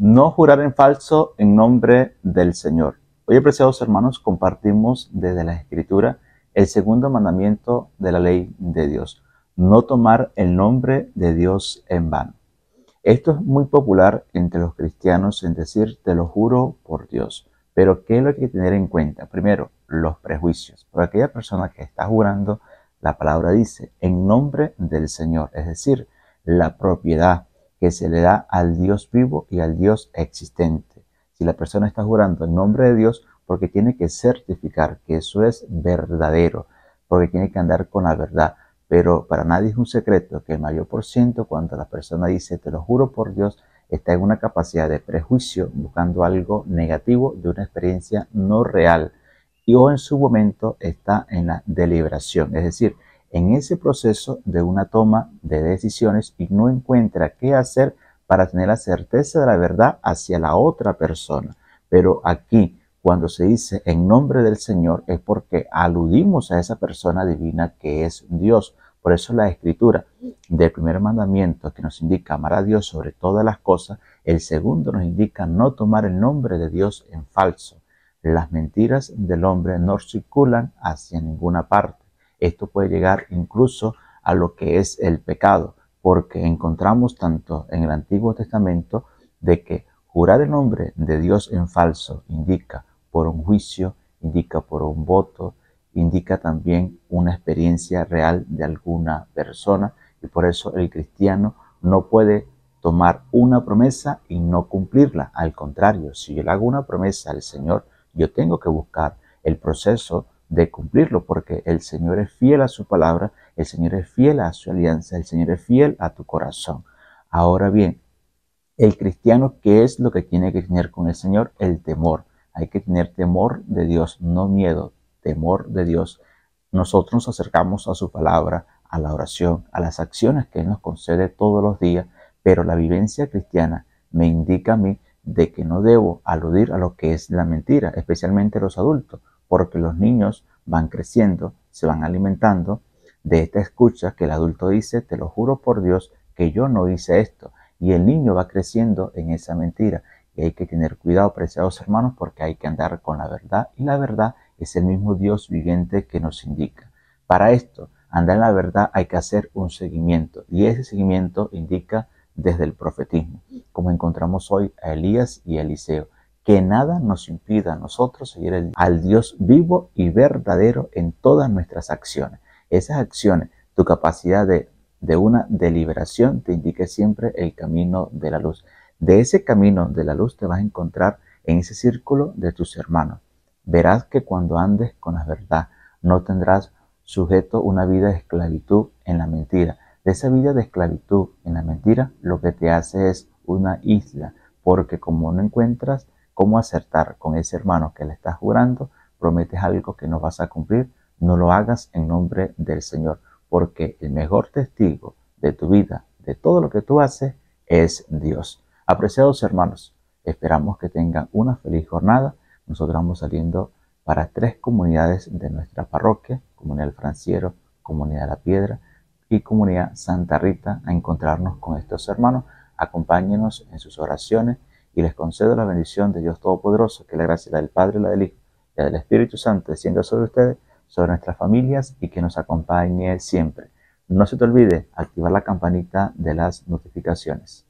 no jurar en falso en nombre del Señor. Hoy, apreciados hermanos, compartimos desde la Escritura el segundo mandamiento de la ley de Dios, no tomar el nombre de Dios en vano. Esto es muy popular entre los cristianos en decir, te lo juro por Dios. Pero, ¿qué es lo que hay que tener en cuenta? Primero, los prejuicios. Por aquella persona que está jurando, la palabra dice, en nombre del Señor, es decir, la propiedad, que se le da al Dios vivo y al Dios existente. Si la persona está jurando en nombre de Dios, porque tiene que certificar que eso es verdadero, porque tiene que andar con la verdad. Pero para nadie es un secreto que el mayor por ciento, cuando la persona dice te lo juro por Dios, está en una capacidad de prejuicio buscando algo negativo de una experiencia no real y o en su momento está en la deliberación, es decir, en ese proceso de una toma de decisiones y no encuentra qué hacer para tener la certeza de la verdad hacia la otra persona. Pero aquí, cuando se dice en nombre del Señor, es porque aludimos a esa persona divina que es Dios. Por eso la escritura del primer mandamiento que nos indica amar a Dios sobre todas las cosas, el segundo nos indica no tomar el nombre de Dios en falso. Las mentiras del hombre no circulan hacia ninguna parte. Esto puede llegar incluso a lo que es el pecado, porque encontramos tanto en el Antiguo Testamento de que jurar el nombre de Dios en falso indica por un juicio, indica por un voto, indica también una experiencia real de alguna persona y por eso el cristiano no puede tomar una promesa y no cumplirla. Al contrario, si yo le hago una promesa al Señor, yo tengo que buscar el proceso de cumplirlo, porque el Señor es fiel a su palabra, el Señor es fiel a su alianza, el Señor es fiel a tu corazón. Ahora bien, el cristiano, ¿qué es lo que tiene que tener con el Señor? El temor. Hay que tener temor de Dios, no miedo, temor de Dios. Nosotros nos acercamos a su palabra, a la oración, a las acciones que Él nos concede todos los días, pero la vivencia cristiana me indica a mí de que no debo aludir a lo que es la mentira, especialmente los adultos porque los niños van creciendo, se van alimentando de esta escucha que el adulto dice, te lo juro por Dios que yo no hice esto. Y el niño va creciendo en esa mentira. Y hay que tener cuidado, preciados hermanos, porque hay que andar con la verdad. Y la verdad es el mismo Dios viviente que nos indica. Para esto, andar en la verdad hay que hacer un seguimiento. Y ese seguimiento indica desde el profetismo, como encontramos hoy a Elías y a Eliseo que nada nos impida a nosotros seguir al Dios vivo y verdadero en todas nuestras acciones. Esas acciones, tu capacidad de, de una deliberación te indique siempre el camino de la luz. De ese camino de la luz te vas a encontrar en ese círculo de tus hermanos. Verás que cuando andes con la verdad no tendrás sujeto una vida de esclavitud en la mentira. De esa vida de esclavitud en la mentira lo que te hace es una isla, porque como no encuentras cómo acertar con ese hermano que le estás jurando, prometes algo que no vas a cumplir, no lo hagas en nombre del Señor, porque el mejor testigo de tu vida, de todo lo que tú haces, es Dios. Apreciados hermanos, esperamos que tengan una feliz jornada. Nosotros vamos saliendo para tres comunidades de nuestra parroquia, Comunidad del Franciero, Comunidad de la Piedra y Comunidad Santa Rita, a encontrarnos con estos hermanos. Acompáñenos en sus oraciones y les concedo la bendición de Dios Todopoderoso, que la gracia del Padre, la del Hijo y la del Espíritu Santo descienda sobre ustedes, sobre nuestras familias y que nos acompañe siempre. No se te olvide activar la campanita de las notificaciones.